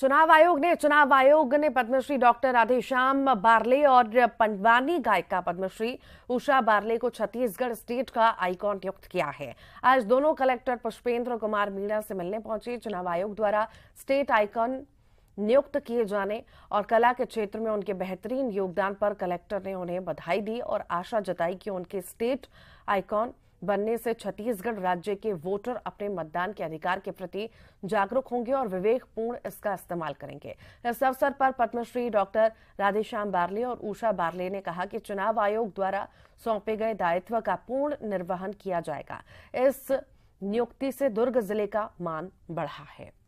चुनाव आयोग ने चुनाव आयोग ने पद्मश्री डॉक्टर राधेश्याम बारले और पंडवानी गायिका पद्मश्री उषा बारले को छत्तीसगढ़ स्टेट का आईकॉन नियुक्त किया है आज दोनों कलेक्टर पुष्पेंद्र कुमार मीणा से मिलने पहुंचे चुनाव आयोग द्वारा स्टेट आईकॉन नियुक्त किए जाने और कला के क्षेत्र में उनके बेहतरीन योगदान पर कलेक्टर ने उन्हें बधाई दी और आशा जताई कि उनके स्टेट आइकॉन बनने से छत्तीसगढ़ राज्य के वोटर अपने मतदान के अधिकार के प्रति जागरूक होंगे और विवेकपूर्ण इसका इस्तेमाल करेंगे इस अवसर पर पद्मश्री डॉक्टर राधेश्याम बारले और उषा बारले ने कहा कि चुनाव आयोग द्वारा सौंपे गए दायित्व का पूर्ण निर्वहन किया जाएगा इस नियुक्ति से दुर्ग जिले का मान बढ़ा है